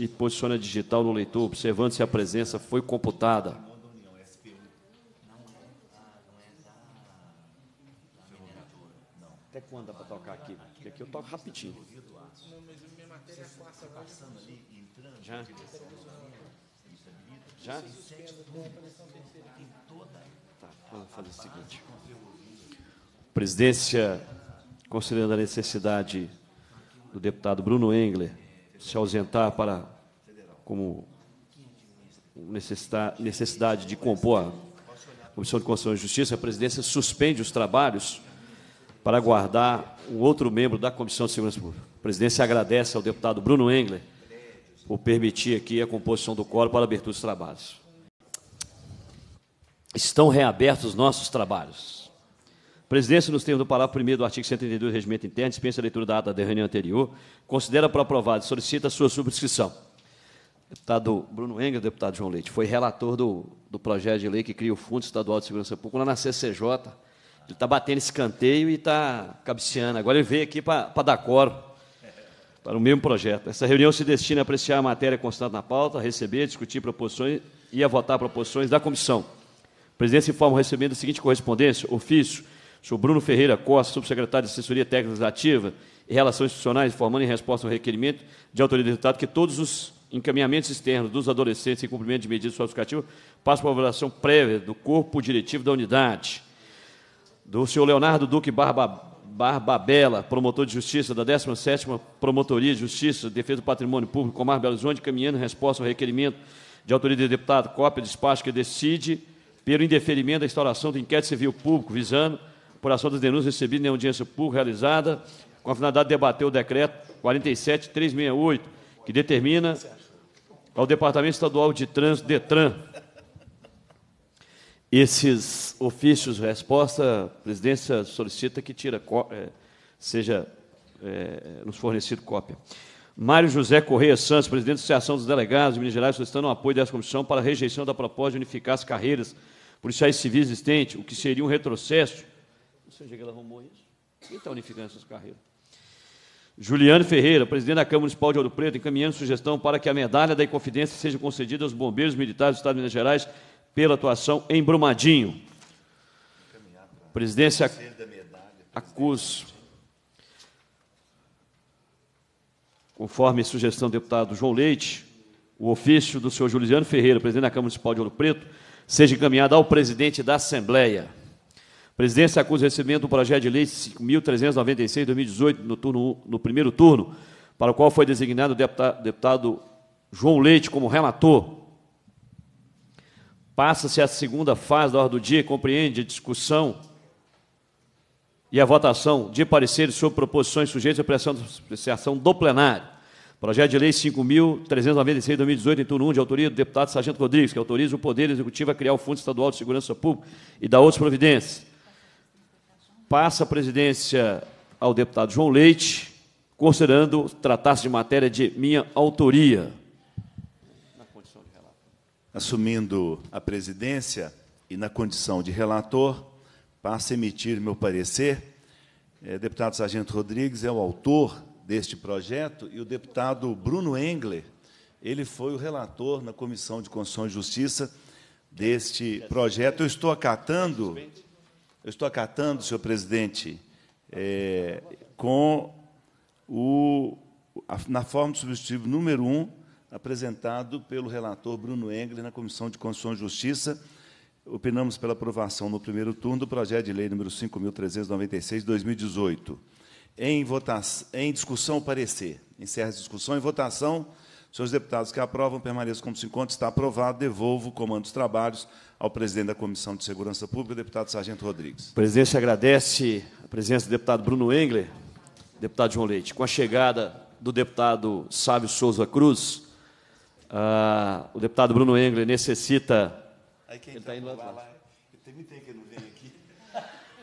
e posiciona digital no leitor, observando se a presença foi computada. Até quando dá para tocar aqui? Porque aqui eu toco rapidinho. Já? Já? Tá, vamos fazer o seguinte. Presidência, considerando a necessidade do deputado Bruno Engler se ausentar para como necessidade de compor a Comissão de Constituição e Justiça, a presidência suspende os trabalhos para aguardar um outro membro da Comissão de Segurança Pública. A presidência agradece ao deputado Bruno Engler por permitir aqui a composição do coro para a abertura dos trabalhos. Estão reabertos nossos trabalhos presidência, nos termos do parágrafo 1 do artigo 132 do Regimento Interno, dispensa a leitura da ata da reunião anterior, considera para aprovado e solicita a sua subscrição. Deputado Bruno Engel, deputado João Leite, foi relator do, do projeto de lei que cria o Fundo Estadual de Segurança Pública lá na CCJ. Ele está batendo escanteio e está cabeceando. Agora ele veio aqui para dar coro para o mesmo projeto. Essa reunião se destina a apreciar a matéria constante na pauta, a receber, discutir proposições e a votar proposições da comissão. A presidência informa o recebimento da seguinte correspondência, ofício Sou Bruno Ferreira Costa, subsecretário de Assessoria Técnica Legislativa e Relações Institucionais, informando em resposta ao requerimento de autoria do deputado que todos os encaminhamentos externos dos adolescentes em cumprimento de medidas socioeducativas passam por avaliação prévia do corpo diretivo da unidade. Do senhor Leonardo Duque Barba, Barbabela, promotor de justiça da 17ª Promotoria de Justiça, Defesa do Patrimônio Público, Comar Belo Horizonte, caminhando em resposta ao requerimento de autoria do deputado, cópia de despacho que decide pelo indeferimento da instauração do inquérito civil público visando por ação das denúncias recebidas em audiência pública realizada, com a finalidade de debater o decreto 47368, que determina ao Departamento Estadual de Trânsito, DETRAN, esses ofícios resposta, a presidência solicita que tira, é, seja é, nos fornecido cópia. Mário José Correia Santos, presidente da Associação dos Delegados de Minas Gerais, solicitando o apoio dessa comissão para a rejeição da proposta de unificar as carreiras policiais civis existentes, o que seria um retrocesso ou seja, ele arrumou isso. E está unificando essas carreiras. Juliano Ferreira, presidente da Câmara Municipal de Ouro Preto, encaminhando sugestão para que a medalha da Inconfidência seja concedida aos bombeiros militares do Estado de Minas Gerais pela atuação em Brumadinho. Presidência acuso. Conforme sugestão do deputado João Leite, o ofício do senhor Juliano Ferreira, presidente da Câmara Municipal de Ouro Preto, seja encaminhado ao presidente da Assembleia presidência acusa o recebimento do projeto de lei 5.396-2018, no, turno, no primeiro turno, para o qual foi designado o deputado, deputado João Leite como relator. Passa-se a segunda fase da ordem do dia, compreende a discussão e a votação de pareceres sobre proposições sujeitas à pressão de apreciação do plenário. Projeto de Lei 5.396-2018, em turno 1, de autoria do deputado Sargento Rodrigues, que autoriza o Poder Executivo a criar o Fundo Estadual de Segurança Pública e da outras providências passa a presidência ao deputado João Leite, considerando tratar-se de matéria de minha autoria. Assumindo a presidência e na condição de relator, passa a emitir meu parecer. É, deputado Sargento Rodrigues é o autor deste projeto e o deputado Bruno Engler, ele foi o relator na Comissão de Constituição e Justiça deste projeto. Eu estou acatando eu estou acatando, senhor presidente, é, com o, a, na forma do substitutivo número 1, um, apresentado pelo relator Bruno Engler na Comissão de Constituição e Justiça. Opinamos pela aprovação no primeiro turno do projeto de lei número 5.396, 2018. Em, votação, em discussão, parecer. Encerra a discussão. Em votação, Senhores deputados que aprovam, permaneçam como se encontra. Está aprovado. Devolvo o comando dos trabalhos ao presidente da Comissão de Segurança Pública, deputado Sargento Rodrigues. A presidência agradece a presença do deputado Bruno Engler, deputado João Leite. Com a chegada do deputado Sávio Souza Cruz, uh, o deputado Bruno Engler necessita... Aí quem ele está indo lá Tem que não vem aqui.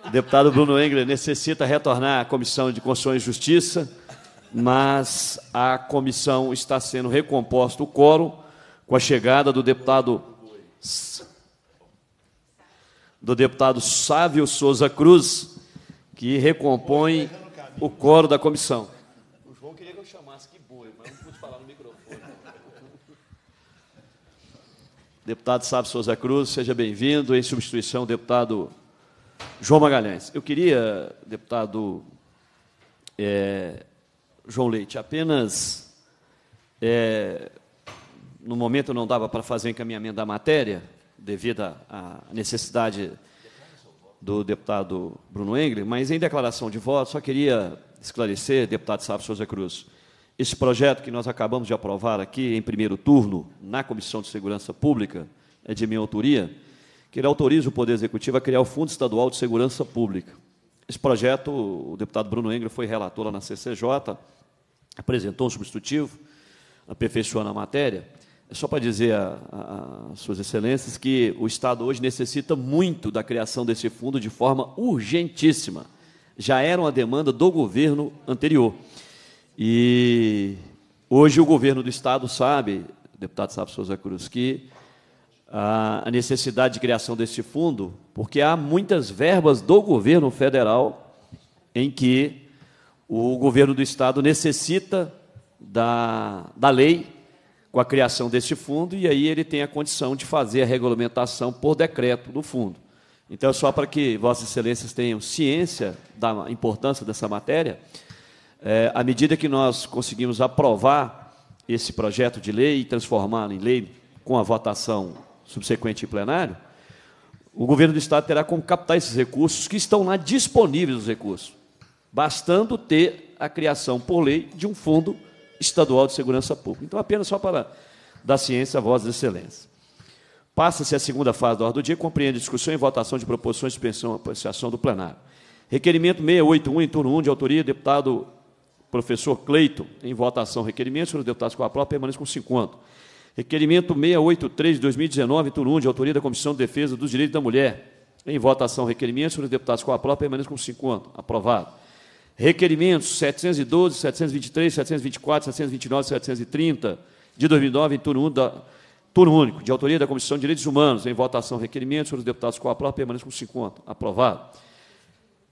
O deputado Bruno Engler necessita retornar à Comissão de Constituição e Justiça mas a comissão está sendo recomposta o quórum com a chegada do deputado do deputado Sávio Souza Cruz, que recompõe o quórum da comissão. O João queria que eu chamasse que boi, mas não pude falar no microfone. Deputado Sávio Souza Cruz, seja bem-vindo. Em substituição, deputado João Magalhães. Eu queria, deputado é, João Leite, apenas é, no momento não dava para fazer o encaminhamento da matéria, devido à necessidade do deputado Bruno Engler, mas em declaração de voto, só queria esclarecer, deputado Sábio Souza Cruz, esse projeto que nós acabamos de aprovar aqui em primeiro turno na Comissão de Segurança Pública, é de minha autoria, que ele autoriza o Poder Executivo a criar o Fundo Estadual de Segurança Pública. Esse projeto, o deputado Bruno Engler foi relator lá na CCJ, apresentou um substitutivo, aperfeiçoando a matéria. é Só para dizer a, a Suas Excelências que o Estado hoje necessita muito da criação desse fundo de forma urgentíssima. Já era uma demanda do governo anterior. E hoje o governo do Estado sabe, deputado Sábio Souza Cruz, que a necessidade de criação desse fundo, porque há muitas verbas do governo federal em que o governo do Estado necessita da, da lei com a criação deste fundo e aí ele tem a condição de fazer a regulamentação por decreto do fundo. Então, só para que Vossas Excelências tenham ciência da importância dessa matéria, é, à medida que nós conseguimos aprovar esse projeto de lei e transformá-lo em lei com a votação subsequente em plenário, o governo do Estado terá como captar esses recursos, que estão lá disponíveis os recursos bastando ter a criação por lei de um fundo estadual de segurança pública. Então, apenas só para dar ciência a voz da excelência. Passa-se a segunda fase da ordem do dia, compreende discussão e votação de proposições de suspensão e apreciação do plenário. Requerimento 681, em turno 1, de autoria do deputado professor Cleito, em votação. Requerimento, senhores deputados, com a própria permaneçam com 50. Requerimento 683, de 2019, em turno 1, de autoria da Comissão de Defesa dos Direitos da Mulher. Em votação, requerimento, senhores deputados, com a própria permaneçam com 50. Aprovado. Requerimentos 712, 723, 724, 729, 730 de 2009, em turno, da, turno único, de autoria da Comissão de Direitos Humanos, em votação. Requerimentos, senhores deputados, com a aplauso, permaneçam com 50. Aprovado.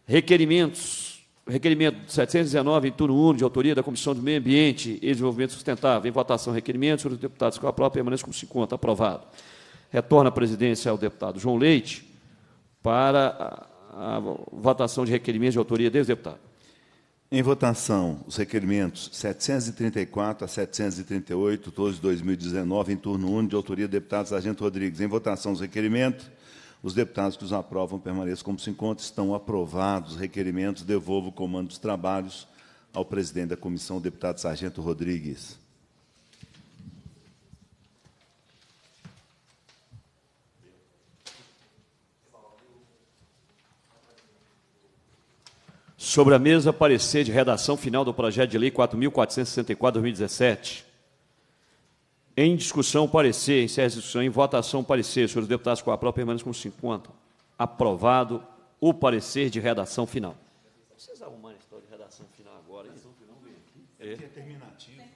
Requerimentos, requerimento 719, em turno único, de autoria da Comissão do Meio Ambiente e Desenvolvimento Sustentável, em votação. Requerimentos, senhores deputados, com a aplauso, permaneçam com 50. Aprovado. Retorna a presidência ao deputado João Leite para a, a votação de requerimentos de autoria desse deputado. Em votação, os requerimentos 734 a 738, todos de 2019, em turno único, de autoria do deputado Sargento Rodrigues. Em votação, os requerimentos. Os deputados que os aprovam permaneçam como se encontram. Estão aprovados os requerimentos. Devolvo o comando dos trabalhos ao presidente da comissão, o deputado Sargento Rodrigues. Sobre a mesa, parecer de redação final do projeto de lei 4.464-2017. Em discussão, parecer. Em certa discussão, em votação, parecer. Senhores deputados, com a prova, permanece com 50. Aprovado o parecer de redação final. Vocês arrumaram a história de redação final agora? Redação final vem aqui. É, é terminativo. É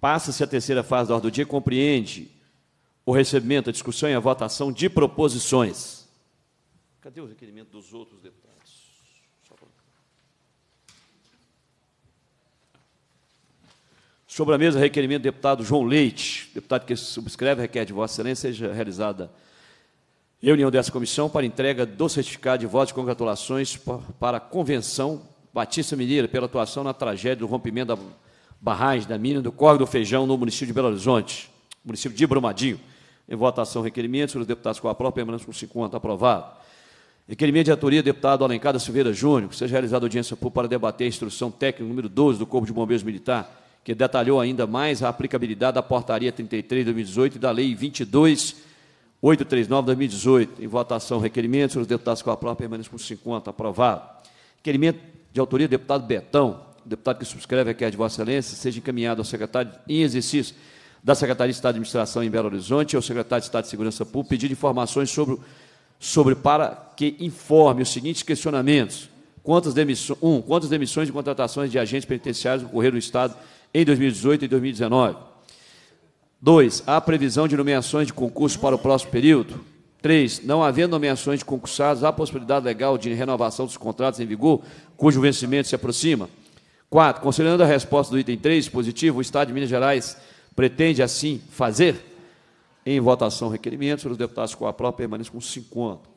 Passa-se a terceira fase da ordem do dia compreende o recebimento, a discussão e a votação de proposições. Cadê o requerimento dos outros deputados? Sobre a mesa, requerimento do deputado João Leite, deputado que subscreve, requer de Vossa Excelência seja realizada reunião dessa comissão para entrega do certificado de voto de congratulações para a Convenção Batista Mineira pela atuação na tragédia do rompimento da barragem da mina do Corre do Feijão no município de Belo Horizonte, município de Brumadinho. Em votação, requerimento, os deputados com a própria permanece com 50, aprovado. Requerimento de autoria, deputado Alencar da Silveira Júnior, que seja realizada audiência pública para debater a instrução técnica número 12 do Corpo de Bombeiros Militar, que detalhou ainda mais a aplicabilidade da Portaria 33 de 2018 e da Lei 22839 de 2018. Em votação, requerimento. Senhores deputados com a prova permaneçam com 50. Aprovado. Requerimento de autoria, deputado Betão, deputado que subscreve aqui a de Vossa Excelência, seja encaminhado ao secretário em exercício da Secretaria de Estado de Administração em Belo Horizonte e ao secretário de Estado de Segurança Pública, pedindo informações sobre o sobre para que informe os seguintes questionamentos. Quantas demissões, um, quantas demissões e contratações de agentes penitenciários ocorreram no Estado em 2018 e 2019? Dois, há previsão de nomeações de concurso para o próximo período? Três, não havendo nomeações de concursados, há possibilidade legal de renovação dos contratos em vigor, cujo vencimento se aproxima? Quatro, considerando a resposta do item 3, positivo, o Estado de Minas Gerais pretende assim fazer? Em votação, requerimento. os deputados, com a prova, permaneçam com 50.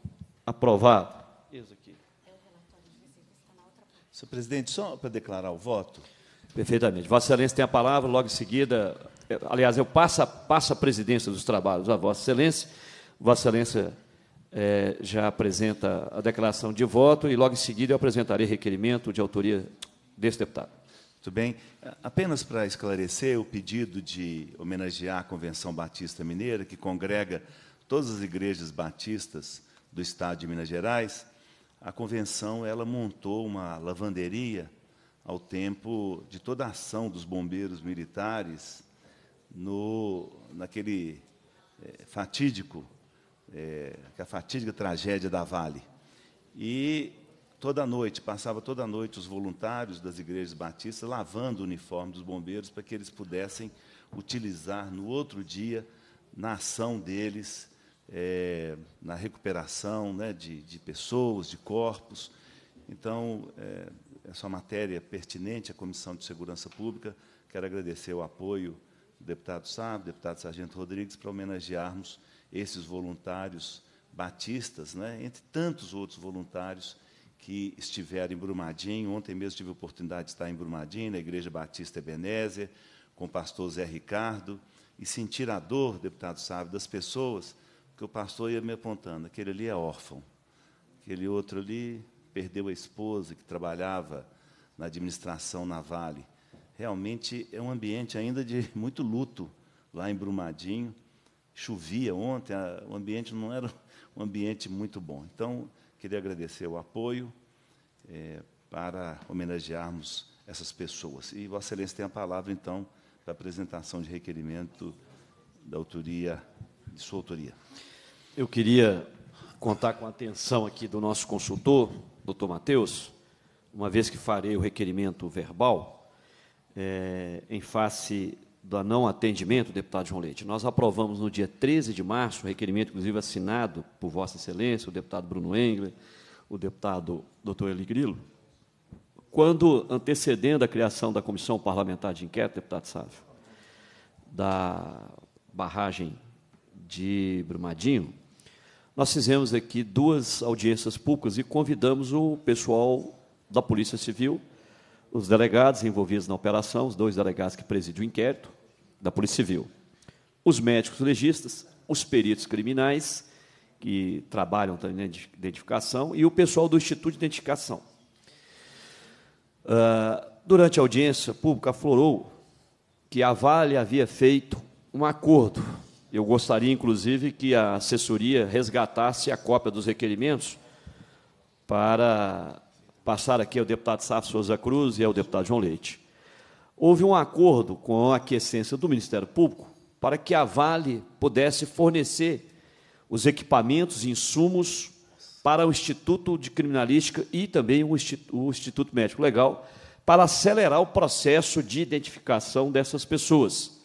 Aprovado. Isso aqui. Senhor presidente, só para declarar o voto. Perfeitamente. Vossa Excelência tem a palavra, logo em seguida. É, aliás, eu passo, passo a presidência dos trabalhos a Vossa Excelência. Vossa Excelência é, já apresenta a declaração de voto e, logo em seguida, eu apresentarei requerimento de autoria desse deputado. Muito bem. Apenas para esclarecer o pedido de homenagear a Convenção Batista Mineira, que congrega todas as igrejas batistas do estado de Minas Gerais, a convenção ela montou uma lavanderia ao tempo de toda a ação dos bombeiros militares no naquele é, fatídico eh, é, a fatídica tragédia da Vale. E toda noite, passava toda noite os voluntários das igrejas batistas lavando o uniforme dos bombeiros para que eles pudessem utilizar no outro dia na ação deles, é, na recuperação né, de, de, pessoas, de corpos. Então, é, essa é uma matéria pertinente à Comissão de Segurança Pública. Quero agradecer o apoio do deputado Sábio, deputado Sargento Rodrigues, para homenagearmos esses voluntários batistas, né, entre tantos outros voluntários que estiver em Brumadinho. Ontem mesmo tive a oportunidade de estar em Brumadinho, na Igreja Batista Ebenezer, com o pastor Zé Ricardo, e sentir a dor, deputado sabe, das pessoas, porque o pastor ia me apontando, aquele ali é órfão, aquele outro ali perdeu a esposa que trabalhava na administração na Vale. Realmente é um ambiente ainda de muito luto lá em Brumadinho. Chovia ontem, a, o ambiente não era ambiente muito bom. Então, queria agradecer o apoio é, para homenagearmos essas pessoas. E Vossa Excelência tem a palavra, então, para apresentação de requerimento da autoria, de sua autoria. Eu queria contar com a atenção aqui do nosso consultor, doutor Matheus, uma vez que farei o requerimento verbal, é, em face do não atendimento, deputado João Leite, nós aprovamos no dia 13 de março, requerimento, inclusive, assinado por Vossa Excelência, o deputado Bruno Engler, o deputado doutor Eli Grilo, quando, antecedendo a criação da Comissão Parlamentar de Inquérito, deputado Sávio, da barragem de Brumadinho, nós fizemos aqui duas audiências públicas e convidamos o pessoal da Polícia Civil os delegados envolvidos na operação, os dois delegados que presidem o inquérito da Polícia Civil, os médicos legistas, os peritos criminais, que trabalham também na identificação, e o pessoal do Instituto de Identificação. Uh, durante a audiência pública, aflorou que a Vale havia feito um acordo. Eu gostaria, inclusive, que a assessoria resgatasse a cópia dos requerimentos para passar aqui ao é deputado Saf Souza Cruz e ao é deputado João Leite. Houve um acordo com a aquiescência do Ministério Público para que a Vale pudesse fornecer os equipamentos e insumos para o Instituto de Criminalística e também o Instituto Médico Legal para acelerar o processo de identificação dessas pessoas.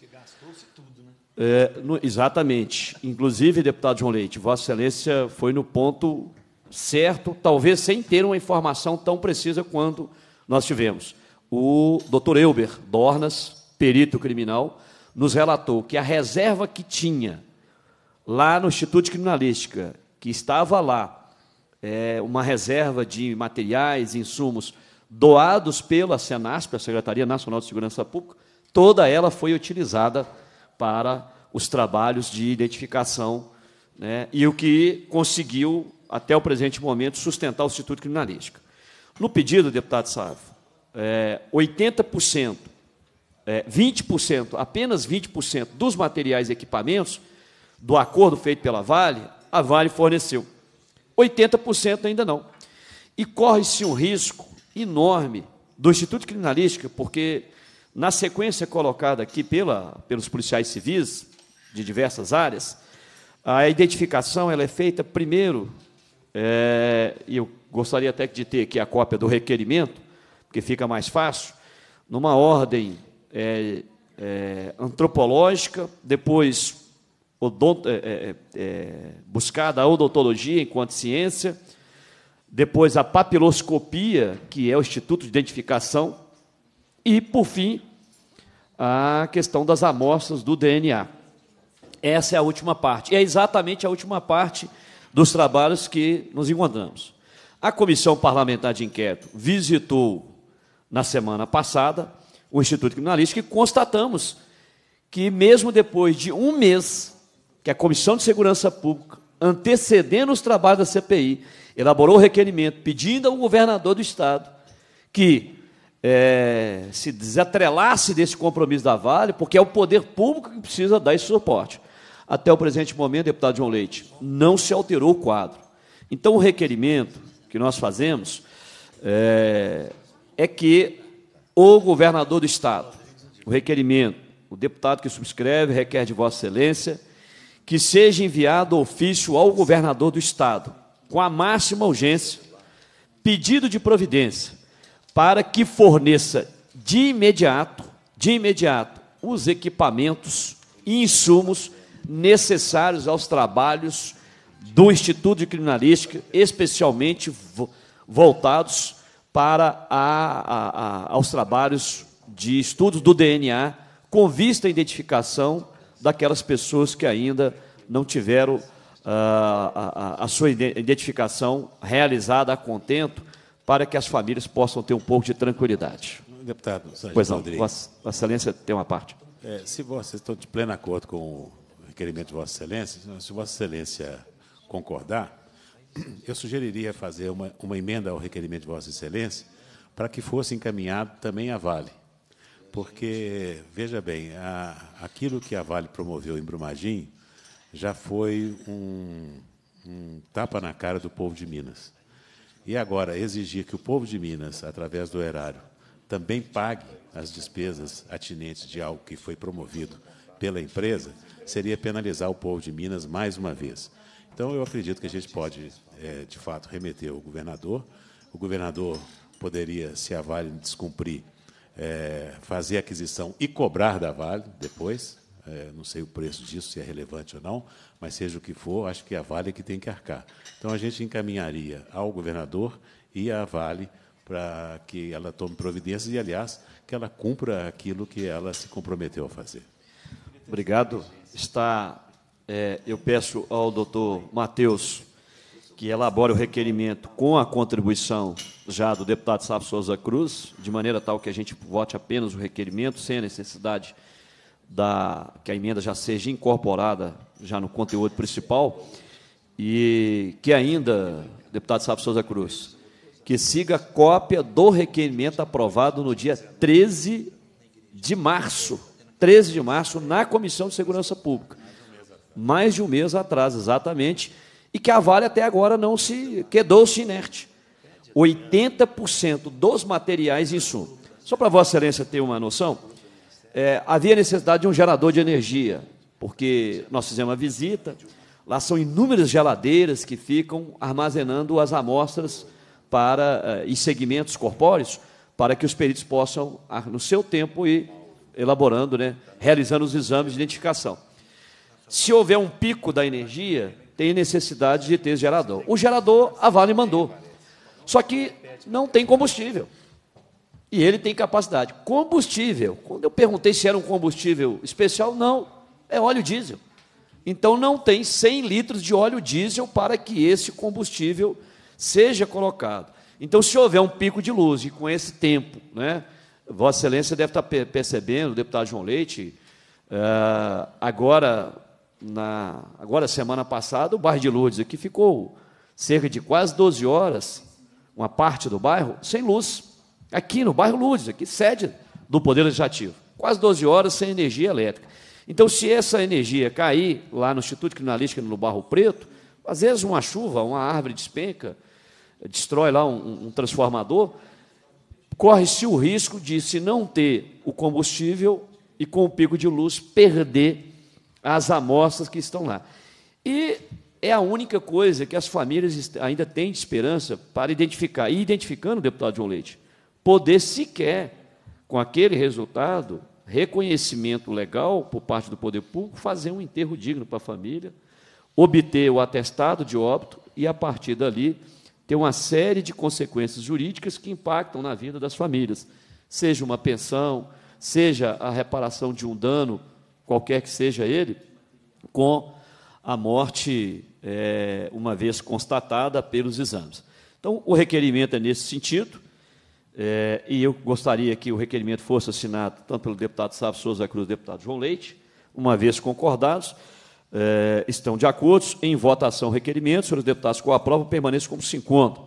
Tudo, né? é, no, exatamente. Inclusive, deputado João Leite, Vossa Excelência foi no ponto certo, talvez sem ter uma informação tão precisa quanto nós tivemos. O doutor Elber Dornas, perito criminal, nos relatou que a reserva que tinha lá no Instituto de Criminalística, que estava lá, é, uma reserva de materiais, insumos doados pela Senasp, a Secretaria Nacional de Segurança Pública, toda ela foi utilizada para os trabalhos de identificação né, e o que conseguiu até o presente momento, sustentar o Instituto Criminalístico. No pedido, deputado Sávio, é, 80%, é, 20%, apenas 20% dos materiais e equipamentos do acordo feito pela Vale, a Vale forneceu. 80% ainda não. E corre-se um risco enorme do Instituto Criminalístico, porque na sequência colocada aqui pela, pelos policiais civis de diversas áreas, a identificação ela é feita primeiro é, e eu gostaria até de ter aqui a cópia do requerimento, porque fica mais fácil, numa ordem é, é, antropológica, depois é, é, é, buscada a odontologia enquanto ciência, depois a papiloscopia, que é o Instituto de Identificação, e, por fim, a questão das amostras do DNA. Essa é a última parte. E é exatamente a última parte dos trabalhos que nos encontramos. A Comissão Parlamentar de Inquérito visitou na semana passada o Instituto Criminalístico e constatamos que, mesmo depois de um mês, que a Comissão de Segurança Pública, antecedendo os trabalhos da CPI, elaborou o requerimento pedindo ao governador do Estado que é, se desatrelasse desse compromisso da Vale, porque é o poder público que precisa dar esse suporte. Até o presente momento, deputado João Leite, não se alterou o quadro. Então, o requerimento que nós fazemos é, é que o governador do Estado, o requerimento, o deputado que subscreve, requer de Vossa Excelência, que seja enviado ofício ao governador do Estado, com a máxima urgência, pedido de providência, para que forneça de imediato, de imediato, os equipamentos e insumos necessários aos trabalhos do Instituto de Criminalística, especialmente voltados para a, a, a, aos trabalhos de estudos do DNA, com vista à identificação daquelas pessoas que ainda não tiveram uh, a sua identificação realizada a contento, para que as famílias possam ter um pouco de tranquilidade. Deputado Sérgio pois não, Rodrigues. Vossa, Excelência tem uma parte. É, se vocês estão de pleno acordo com requerimento de Vossa Excelência, se Vossa Excelência concordar, eu sugeriria fazer uma, uma emenda ao requerimento de Vossa Excelência para que fosse encaminhado também a Vale. Porque, veja bem, a, aquilo que a Vale promoveu em Brumadinho já foi um, um tapa na cara do povo de Minas. E agora, exigir que o povo de Minas, através do erário, também pague as despesas atinentes de algo que foi promovido pela empresa, seria penalizar o povo de Minas mais uma vez. Então, eu acredito que a gente pode, é, de fato, remeter o governador. O governador poderia, se a Vale descumprir, é, fazer aquisição e cobrar da Vale depois. É, não sei o preço disso, se é relevante ou não, mas seja o que for, acho que a Vale é que tem que arcar. Então, a gente encaminharia ao governador e à Vale para que ela tome providências e, aliás, que ela cumpra aquilo que ela se comprometeu a fazer. Obrigado. Está, é, eu peço ao doutor Matheus que elabore o requerimento com a contribuição já do deputado Sábio Souza Cruz, de maneira tal que a gente vote apenas o requerimento, sem a necessidade da, que a emenda já seja incorporada já no conteúdo principal, e que ainda, deputado Sábio Souza Cruz, que siga cópia do requerimento aprovado no dia 13 de março 13 de março, na Comissão de Segurança Pública. Mais de um mês atrás, exatamente. E que a Vale até agora não se quedou-se inerte. 80% dos materiais em insumo. Só para Vossa Excelência ter uma noção, é, havia necessidade de um gerador de energia, porque nós fizemos uma visita, lá são inúmeras geladeiras que ficam armazenando as amostras para, é, e segmentos corpóreos para que os peritos possam, ah, no seu tempo, ir elaborando, né, realizando os exames de identificação. Se houver um pico da energia, tem necessidade de ter gerador. O gerador, a Vale mandou. Só que não tem combustível. E ele tem capacidade. Combustível. Quando eu perguntei se era um combustível especial, não. É óleo diesel. Então não tem 100 litros de óleo diesel para que esse combustível seja colocado. Então, se houver um pico de luz e com esse tempo, né, Vossa Excelência deve tá estar percebendo, deputado João Leite, eh, agora, na, agora semana passada, o bairro de Lourdes aqui ficou cerca de quase 12 horas, uma parte do bairro, sem luz. Aqui no bairro Lourdes, aqui sede do Poder Legislativo. Quase 12 horas sem energia elétrica. Então, se essa energia cair lá no Instituto Criminalístico no Barro Preto, às vezes uma chuva, uma árvore despenca, destrói lá um, um transformador, corre-se o risco de, se não ter o combustível e com o pico de luz, perder as amostras que estão lá. E é a única coisa que as famílias ainda têm de esperança para identificar. E identificando, deputado João Leite, poder sequer, com aquele resultado, reconhecimento legal por parte do poder público, fazer um enterro digno para a família, obter o atestado de óbito e, a partir dali, tem uma série de consequências jurídicas que impactam na vida das famílias, seja uma pensão, seja a reparação de um dano, qualquer que seja ele, com a morte, é, uma vez constatada pelos exames. Então, o requerimento é nesse sentido, é, e eu gostaria que o requerimento fosse assinado tanto pelo deputado Sábio Souza Cruz, deputado João Leite, uma vez concordados, é, estão de acordo em votação requerimento. Senhores deputados, com a prova, permaneça como se encontra.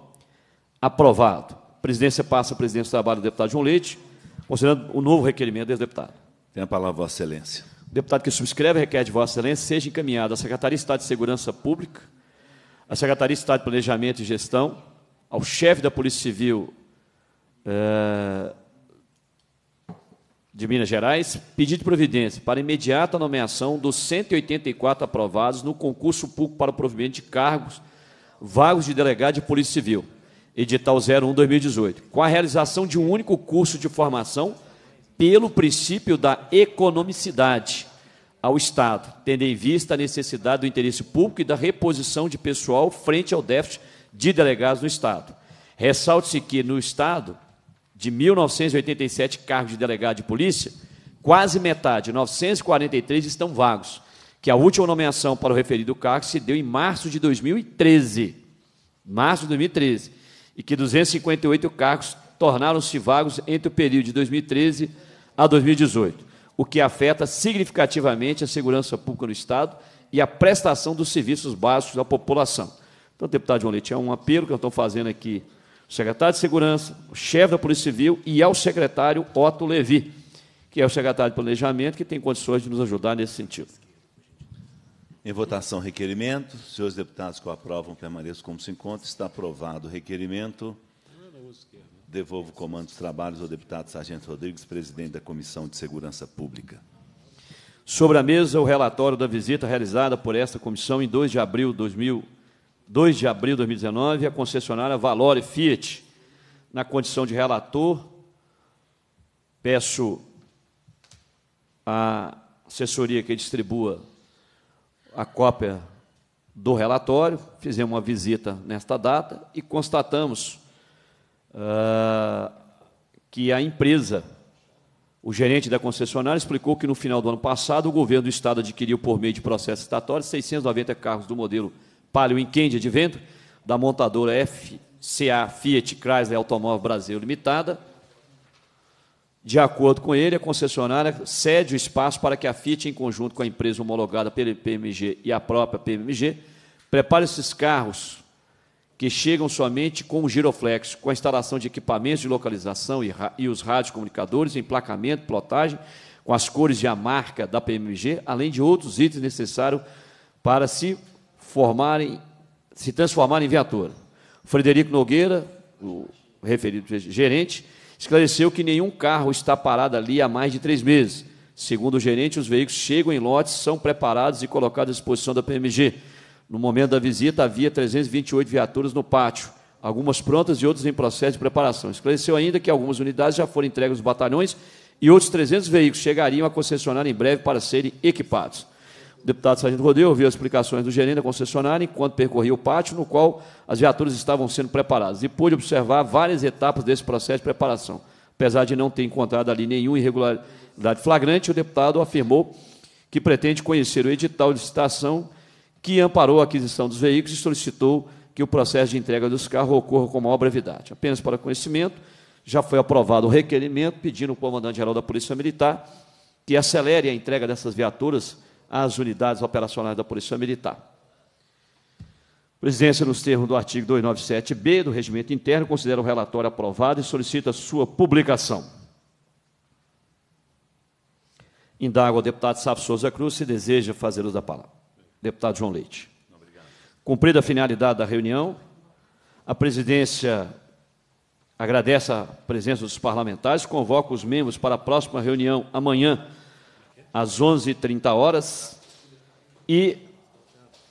Aprovado. A presidência passa a presidência do trabalho do deputado João Leite, considerando o novo requerimento desse deputado. Tem a palavra, Vossa Excelência. O deputado que subscreve requer de Vossa Excelência seja encaminhado à Secretaria de Estado de Segurança Pública, à Secretaria de Estado de Planejamento e Gestão, ao chefe da Polícia Civil, eh, de Minas Gerais, pedido de providência para imediata nomeação dos 184 aprovados no concurso público para o provimento de cargos vagos de delegado de Polícia Civil, edital 01-2018, com a realização de um único curso de formação pelo princípio da economicidade ao Estado, tendo em vista a necessidade do interesse público e da reposição de pessoal frente ao déficit de delegados no Estado. Ressalte-se que no Estado de 1.987 cargos de delegado de polícia, quase metade, 943, estão vagos, que a última nomeação para o referido cargo se deu em março de 2013. Março de 2013. E que 258 cargos tornaram-se vagos entre o período de 2013 a 2018, o que afeta significativamente a segurança pública no Estado e a prestação dos serviços básicos à população. Então, deputado João Leite, é um apelo que eu estou fazendo aqui o secretário de Segurança, o chefe da Polícia Civil e ao secretário Otto Levi, que é o secretário de Planejamento, que tem condições de nos ajudar nesse sentido. Em votação, requerimento. Senhores deputados que o aprovam, permaneçam como se encontra. Está aprovado o requerimento. Devolvo o comando dos trabalhos ao deputado Sargento Rodrigues, presidente da Comissão de Segurança Pública. Sobre a mesa, o relatório da visita realizada por esta comissão em 2 de abril de 2000 2 de abril de 2019, a concessionária Valore Fiat, na condição de relator, peço à assessoria que distribua a cópia do relatório, fizemos uma visita nesta data e constatamos uh, que a empresa, o gerente da concessionária, explicou que no final do ano passado o governo do Estado adquiriu por meio de processo estatório 690 carros do modelo Palio Inquende de vento da montadora FCA Fiat Chrysler Automóvel Brasil Limitada. De acordo com ele, a concessionária cede o espaço para que a Fiat, em conjunto com a empresa homologada pela PMG e a própria PMG, prepare esses carros que chegam somente com o giroflex, com a instalação de equipamentos de localização e, e os rádios comunicadores, emplacamento, plotagem, com as cores e a marca da PMG, além de outros itens necessários para se formarem, se transformarem em viatura. Frederico Nogueira, o referido gerente, esclareceu que nenhum carro está parado ali há mais de três meses. Segundo o gerente, os veículos chegam em lotes, são preparados e colocados à disposição da PMG. No momento da visita, havia 328 viaturas no pátio, algumas prontas e outras em processo de preparação. Esclareceu ainda que algumas unidades já foram entregues aos batalhões e outros 300 veículos chegariam a concessionária em breve para serem equipados. O deputado Sargento Rodeu ouviu as explicações do gerente da concessionária enquanto percorria o pátio no qual as viaturas estavam sendo preparadas e pôde observar várias etapas desse processo de preparação. Apesar de não ter encontrado ali nenhuma irregularidade flagrante, o deputado afirmou que pretende conhecer o edital de licitação que amparou a aquisição dos veículos e solicitou que o processo de entrega dos carros ocorra com maior brevidade. Apenas para conhecimento, já foi aprovado o requerimento pedindo ao comandante-geral da Polícia Militar que acelere a entrega dessas viaturas às unidades operacionais da Polícia Militar. A presidência, nos termos do artigo 297-B do Regimento Interno, considera o relatório aprovado e solicita sua publicação. Indago ao deputado Sábio Souza Cruz se deseja fazer uso da palavra. Deputado João Leite. Obrigado. Cumprida a finalidade da reunião, a presidência agradece a presença dos parlamentares, convoca os membros para a próxima reunião amanhã, às 11h30 horas. E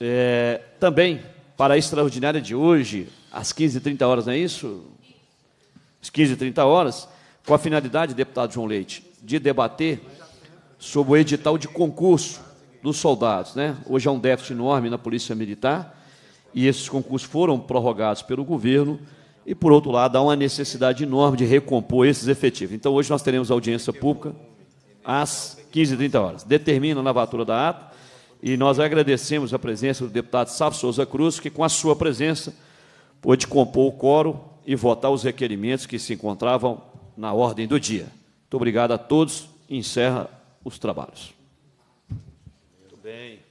é, também para a extraordinária de hoje, às 15h30 horas, não é isso? Às 15h30 horas, com a finalidade, deputado João Leite, de debater sobre o edital de concurso dos soldados. Né? Hoje há um déficit enorme na Polícia Militar e esses concursos foram prorrogados pelo governo e, por outro lado, há uma necessidade enorme de recompor esses efetivos. Então, hoje nós teremos audiência pública às 15h30 horas. Determina a lavatura da ata e nós agradecemos a presença do deputado Sávio Souza Cruz, que com a sua presença pôde compor o coro e votar os requerimentos que se encontravam na ordem do dia. Muito obrigado a todos. Encerra os trabalhos. Muito bem.